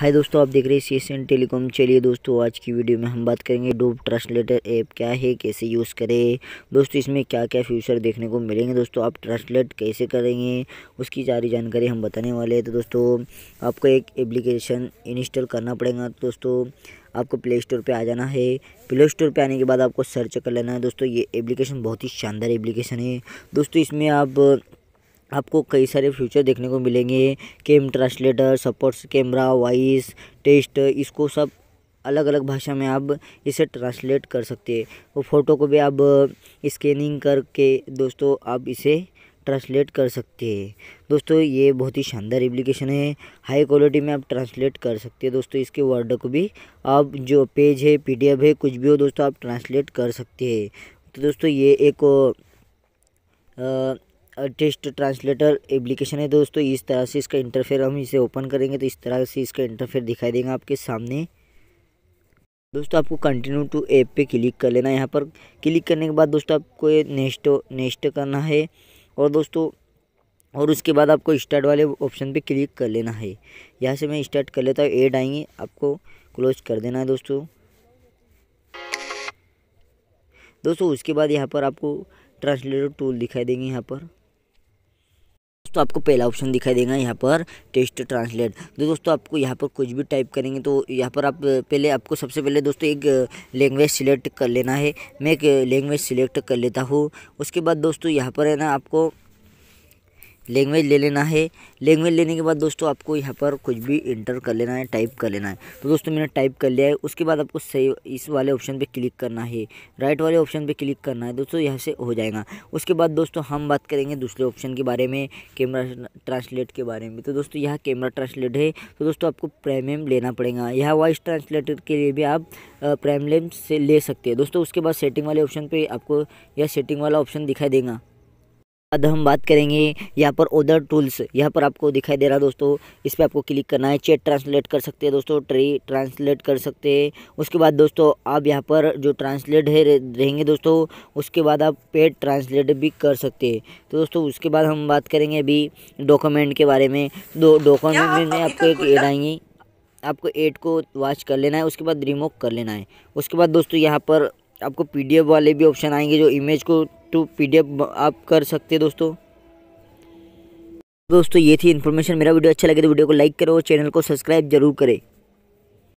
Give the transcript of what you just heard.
हाय दोस्तों आप देख रहे हैं सी एस एन टेलीकॉम चलिए दोस्तों आज की वीडियो में हम बात करेंगे डूब ट्रांसलेटर ऐप क्या है कैसे यूज़ करें दोस्तों इसमें क्या क्या फ्यूचर देखने को मिलेंगे दोस्तों आप ट्रांसलेट कैसे करेंगे उसकी सारी जानकारी हम बताने वाले हैं तो दोस्तों आपको एक एप्लीकेशन इंस्टॉल करना पड़ेगा तो दोस्तों आपको प्ले स्टोर पर आ जाना है प्ले स्टोर पर आने के बाद आपको सर्च कर लेना है दोस्तों ये एप्लीकेशन बहुत ही शानदार एप्लीकेशन है दोस्तों इसमें आप आपको कई सारे फ्यूचर देखने को मिलेंगे cam translator supports camera voice test इसको सब अलग अलग भाषा में आप इसे ट्रांसलेट कर सकते हैं और फ़ोटो को भी आप स्कैनिंग करके दोस्तों आप इसे ट्रांसलेट कर सकते हैं दोस्तों ये बहुत ही शानदार एप्लीकेशन है हाई क्वालिटी में आप ट्रांसलेट कर सकते हैं दोस्तों इसके वर्ड को भी आप जो पेज है पीडीएफ है कुछ भी हो दोस्तों आप ट्रांसलेट कर सकते हैं तो दोस्तों ये एक आ, टेस्ट ट्रांसलेटर एप्लीकेशन है दोस्तों इस तरह से इसका इंटरफेयर हम इसे ओपन करेंगे तो इस तरह से इसका इंटरफेयर दिखाई देगा आपके सामने दोस्तों आपको कंटिन्यू टू ऐप पे क्लिक कर लेना है यहाँ पर क्लिक करने के बाद दोस्तों आपको ये नेक्स्ट नेक्स्ट करना है और दोस्तों और उसके बाद आपको स्टार्ट वाले ऑप्शन पे क्लिक कर लेना है यहाँ से मैं स्टार्ट कर लेता हूँ एड आएंगे आपको क्लोज कर देना है दोस्तों दोस्तों उसके बाद यहाँ पर आपको ट्रांसलेटर टूल दिखाई देंगे यहाँ पर दोस्तों आपको पहला ऑप्शन दिखाई देगा यहाँ पर टेस्ट ट्रांसलेट तो दोस्तों आपको यहाँ पर कुछ भी टाइप करेंगे तो यहाँ पर आप पहले आपको सबसे पहले दोस्तों एक लैंग्वेज सिलेक्ट कर लेना है मैं एक लैंग्वेज सिलेक्ट कर लेता हूँ उसके बाद दोस्तों यहाँ पर है ना आपको लैंग्वेज ले लेना है लैंग्वेज लेने के बाद दोस्तों आपको यहाँ पर कुछ भी इंटर कर लेना है टाइप कर लेना है तो दोस्तों मैंने टाइप कर लिया है उसके बाद आपको सेव इस वाले ऑप्शन पे क्लिक करना है राइट वाले ऑप्शन पे क्लिक करना है दोस्तों यहाँ से हो जाएगा उसके बाद दोस्तों हम बात करेंगे दूसरे ऑप्शन के बारे में कैमरा ट्रांसलेट के बारे में तो दोस्तों यह कैमरा ट्रांसलेट है तो दोस्तों आपको प्रेमियम लेना पड़ेगा यह वॉइस ट्रांसलेटर के लिए भी आप प्रेमलेम से ले सकते हैं दोस्तों उसके बाद सेटिंग वाले ऑप्शन पर आपको यह सेटिंग वाला ऑप्शन दिखाई देगा अब हम बात करेंगे यहाँ पर ओदर टूल्स यहाँ पर आपको दिखाई दे रहा है दोस्तों इस पर आपको क्लिक करना है चेट ट्रांसलेट कर सकते हैं दोस्तों ट्री ट्रांसलेट कर सकते हैं उसके बाद दोस्तों आप यहाँ पर जो ट्रांसलेट है रहेंगे दोस्तों उसके बाद आप पेड ट्रांसलेट भी कर सकते हैं तो दोस्तों उसके बाद हम बात करेंगे अभी डॉक्यूमेंट के बारे में दो डॉक्यूमेंट में आपको एक एड आएंगी आपको एड को वॉच कर लेना है उसके बाद रिमूव कर लेना है उसके बाद दोस्तों यहाँ पर आपको पी वाले भी ऑप्शन आएंगे जो इमेज को टू तो पी आप कर सकते हैं दोस्तों दोस्तों ये थी इन्फॉर्मेशन मेरा वीडियो अच्छा लगे तो वीडियो को लाइक करो और चैनल को सब्सक्राइब जरूर करें